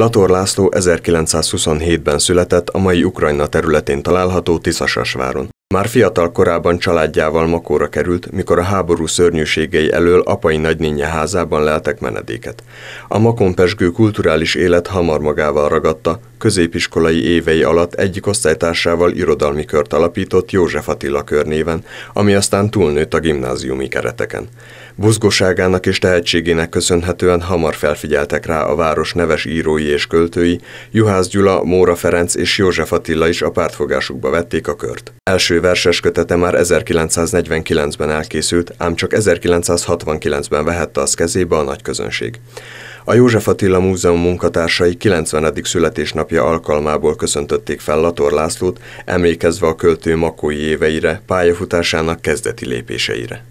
Lator László 1927-ben született a mai Ukrajna területén található Tiszasasváron. Már fiatal korában családjával Makóra került, mikor a háború szörnyűségei elől apai nagynénye házában leltek menedéket. A Makon pesgő kulturális élet hamar magával ragadta, középiskolai évei alatt egyik osztálytársával irodalmi kört alapított József Attila körnéven, ami aztán túlnőtt a gimnáziumi kereteken. Buzgóságának és tehetségének köszönhetően hamar felfigyeltek rá a város neves írói és költői, Juhász Gyula, Móra Ferenc és József Attila is a pártfogásukba vették a kört. Első verses kötete már 1949-ben elkészült, ám csak 1969-ben vehette az kezébe a nagy közönség. A József Attila Múzeum munkatársai 90. születésnapja alkalmából köszöntötték fel Lator Lászlót, emlékezve a költő makói éveire, pályafutásának kezdeti lépéseire.